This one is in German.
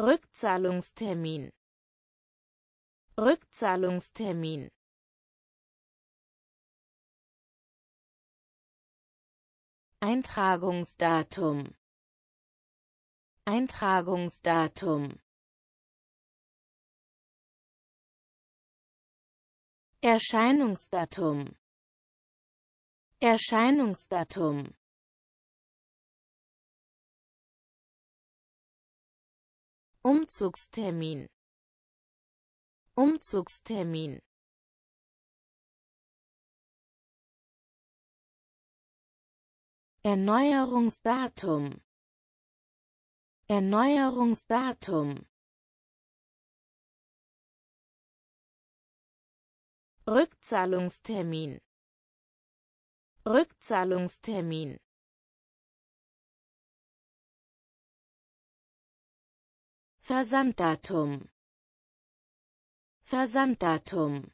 Rückzahlungstermin Rückzahlungstermin Eintragungsdatum Eintragungsdatum Erscheinungsdatum Erscheinungsdatum Umzugstermin Umzugstermin Erneuerungsdatum Erneuerungsdatum Rückzahlungstermin Rückzahlungstermin Versanddatum Versanddatum